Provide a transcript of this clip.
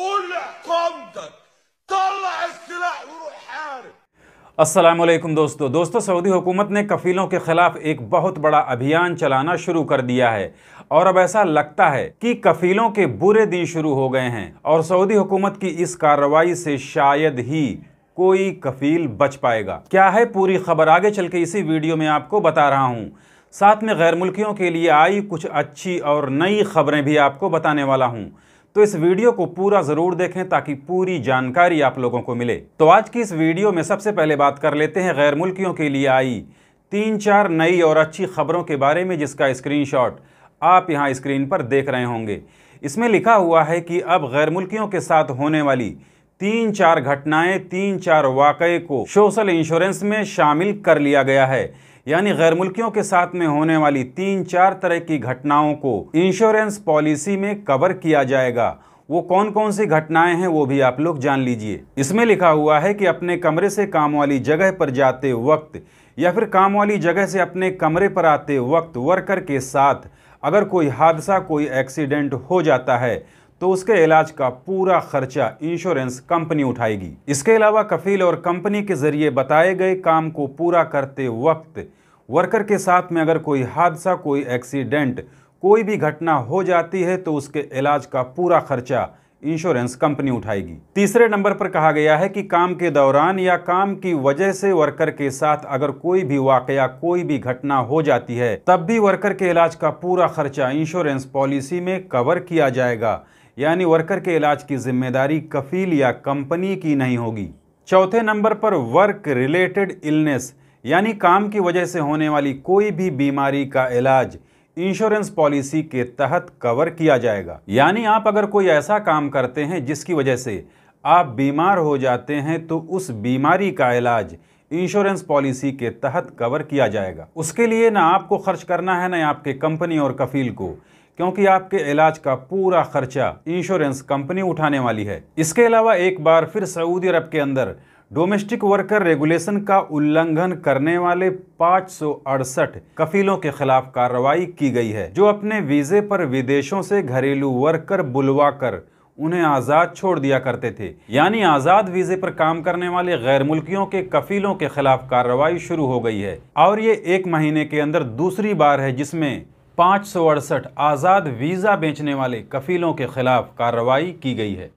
قول طلع السلاح وروح حارب असलम दोस्तों दोस्तों सऊदी हुकूमत ने कफ़ीलों के ख़िलाफ़ एक बहुत बड़ा अभियान चलाना शुरू कर दिया है और अब ऐसा लगता है कि कफ़ीलों के बुरे दिन शुरू हो गए हैं और सऊदी हुकूमत की इस कार्रवाई से शायद ही कोई कफ़ील बच पाएगा क्या है पूरी खबर आगे चल के इसी वीडियो में आपको बता रहा हूँ साथ में गैर मुल्कियों के लिए आई कुछ अच्छी और नई खबरें भी आपको बताने वाला हूँ तो इस वीडियो को पूरा जरूर देखें ताकि पूरी जानकारी आप लोगों को मिले तो आज की इस वीडियो में सबसे पहले बात कर लेते हैं गैर मुल्कियों के लिए आई तीन चार नई और अच्छी खबरों के बारे में जिसका स्क्रीनशॉट आप यहाँ स्क्रीन पर देख रहे होंगे इसमें लिखा हुआ है कि अब गैर मुल्कियों के साथ होने वाली तीन चार घटनाएं तीन चार वाकई को सोशल इंश्योरेंस में शामिल कर लिया गया है यानी गैर मुल्कियों के साथ में होने वाली तीन चार तरह की घटनाओं को इंश्योरेंस पॉलिसी में कवर किया जाएगा वो कौन कौन सी घटनाएं हैं वो भी आप लोग जान लीजिए इसमें लिखा हुआ है कि अपने कमरे से काम वाली जगह पर जाते वक्त या फिर काम वाली जगह से अपने कमरे पर आते वक्त वर्कर के साथ अगर कोई हादसा कोई एक्सीडेंट हो जाता है तो उसके इलाज का पूरा खर्चा इंश्योरेंस कंपनी उठाएगी इसके अलावा कफील और कंपनी के जरिए बताए गए काम को पूरा करते वक्त वर्कर के साथ में अगर कोई हादसा कोई एक्सीडेंट कोई भी घटना हो जाती है तो उसके इलाज का पूरा खर्चा इंश्योरेंस कंपनी उठाएगी तीसरे नंबर पर कहा गया है कि काम के दौरान या काम की वजह से वर्कर के साथ अगर कोई भी वाकया कोई भी घटना हो जाती है तब भी वर्कर के इलाज का पूरा खर्चा इंश्योरेंस पॉलिसी में कवर किया जाएगा यानी वर्कर के इलाज की जिम्मेदारी कफील या कंपनी की नहीं होगी चौथे नंबर पर वर्क रिलेटेड इलनेस यानी काम की वजह से होने वाली कोई भी बीमारी का इलाज इंश्योरेंस पॉलिसी के तहत कवर किया जाएगा यानी आप अगर कोई ऐसा काम करते हैं जिसकी वजह से आप बीमार हो जाते हैं तो उस बीमारी का इलाज इंश्योरेंस पॉलिसी के तहत कवर किया जाएगा उसके लिए ना आपको खर्च करना है ना आपके कंपनी और कफील को क्योंकि आपके इलाज का पूरा खर्चा इंश्योरेंस कंपनी उठाने वाली है इसके अलावा एक बार फिर सऊदी अरब के अंदर डोमेस्टिक वर्कर रेगुलेशन का उल्लंघन करने वाले पाँच कफीलों के खिलाफ कार्रवाई की गई है जो अपने वीजे पर विदेशों से घरेलू वर्कर बुलवाकर उन्हें आज़ाद छोड़ दिया करते थे यानी आज़ाद वीज़े पर काम करने वाले गैर मुल्कियों के कफीलों के खिलाफ कार्रवाई शुरू हो गई है और ये एक महीने के अंदर दूसरी बार है जिसमें पाँच आज़ाद वीज़ा बेचने वाले कफीलों के खिलाफ कार्रवाई की गई है